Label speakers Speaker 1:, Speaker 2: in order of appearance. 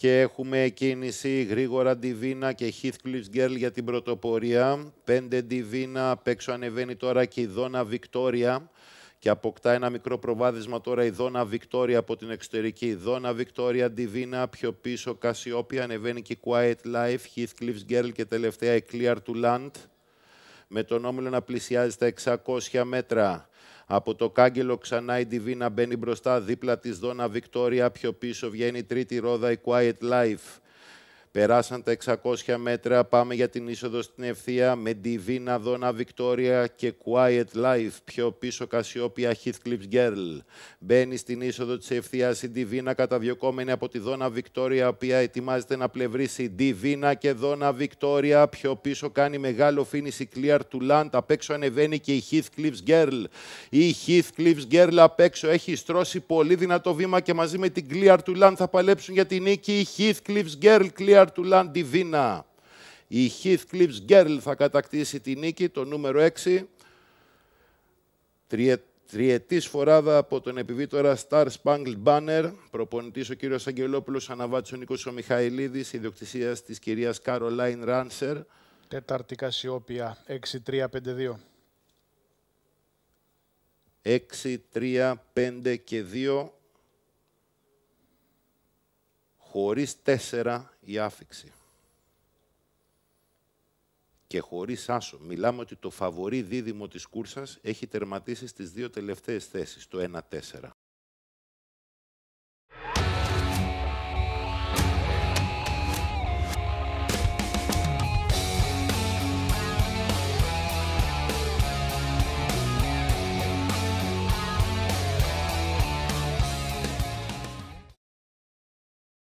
Speaker 1: και έχουμε κίνηση γρήγορα Divina και Heathcliff's Girl για την πρωτοπορία. 5 Divina, απ' έξω ανεβαίνει τώρα και η Δόνα Βικτόρια και αποκτά ένα μικρό προβάδισμα τώρα η Δόνα Βικτόρια από την εξωτερική. Η Δόνα Βικτόρια Divina, πιο πίσω Κασιόπια, ανεβαίνει και η Quiet Life, Heathcliff's Girl και τελευταία η Clear to Land με τον Όμιλο να πλησιάζει στα 600 μέτρα. Από το κάγκελο ξανά η TV να μπαίνει μπροστά, δίπλα της Δόνα Βικτόρια, πιο πίσω βγαίνει η τρίτη ρόδα η Quiet Life. Περάσαν τα 600 μέτρα, πάμε για την είσοδο στην ευθεία με Ντιβίνα, Δόνα, Βικτόρια και Quiet Life. Πιο πίσω Κασιόπια, Heathcliff Girl. Μπαίνει στην είσοδο της ευθείας η Divina, καταδιωκόμενη από τη Δόνα Βικτόρια, η οποία ετοιμάζεται να πλευρίσει Divina και Δόνα Βικτόρια. Πιο πίσω κάνει μεγάλο φίνιση Clear to Land. Απ' έξω ανεβαίνει και η Heathcliff Girl. Η Heathcliff Girl απ' έξω έχει στρώσει πολύ δυνατό βήμα και μαζί με την Clear to Land θα παλέψουν για την νίκη. Η Heathcliff Girl Clear του Λάντι Βίνα. Η Heathcliff's Girl θα κατακτήσει τη νίκη, το νούμερο 6. Τριε, τριετής φοράδα από τον επιβίτορα Star Spangled Banner, προπονητής ο κύριος Αγγελόπουλος, αναβάτης ο Νίκος ο Μιχαηλίδης, ιδιοκτησίας της κυρίας καρολαιν Ράνσερ. Τετάρτη
Speaker 2: Κασιόπια, 6-3-5-2.
Speaker 1: 6, 3, 5 και 2 χωρίς τέσσερα η άφηξη. Και χωρίς άσο. Μιλάμε ότι το φαβορή δίδυμο της κούρσας έχει τερματίσει στις δύο τελευταίες θέσεις, το 1-4.